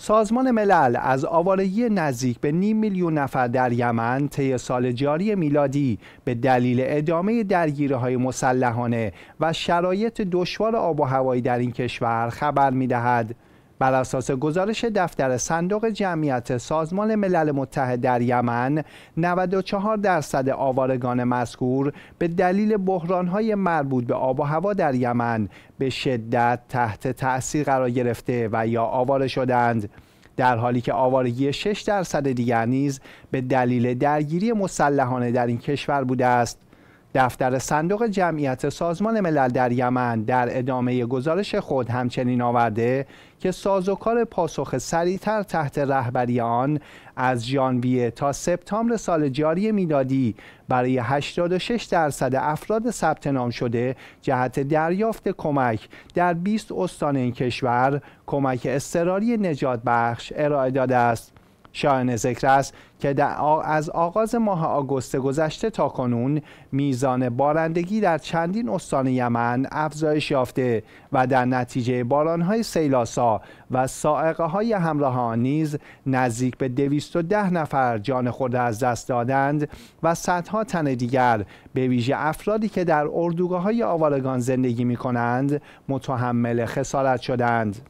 سازمان ملل از آوارگی نزدیک به نیم میلیون نفر در یمن طی سال جاری میلادی به دلیل ادامه درگیره های مسلحانه و شرایط دشوار آب و هوایی در این کشور خبر می بر اساس گزارش دفتر صندوق جمعیت سازمان ملل متحد در یمن 94 درصد آوارگان مذکور به دلیل بحرانهای مربوط به آب و هوا در یمن به شدت تحت تأثیر قرار گرفته و یا آواره شدند در حالی که آوارگی 6 درصد دیگر نیز به دلیل درگیری مسلحانه در این کشور بوده است دفتر صندوق جمعیت سازمان ملل در یمن در ادامه گزارش خود همچنین آورده که سازوکار پاسخ سریعتر تحت رهبری آن از ژانویه تا سپتامبر سال جاری میلادی برای 86 درصد افراد ثبت نام شده جهت دریافت کمک در 20 استان این کشور کمک اضطراری نجات بخش ارائه داده است شایان ذکر است که از آغاز ماه آگوست گذشته تا کنون میزان بارندگی در چندین استان یمن افزایش یافته و در نتیجه بارانهای سیلاسا و سائقه های همراه آن نیز نزدیک به 210 نفر جان خود از دست دادند و صدها تن دیگر به ویژه افرادی که در اردوگاه های آوارگان زندگی می کنند متحمل خسارت شدند.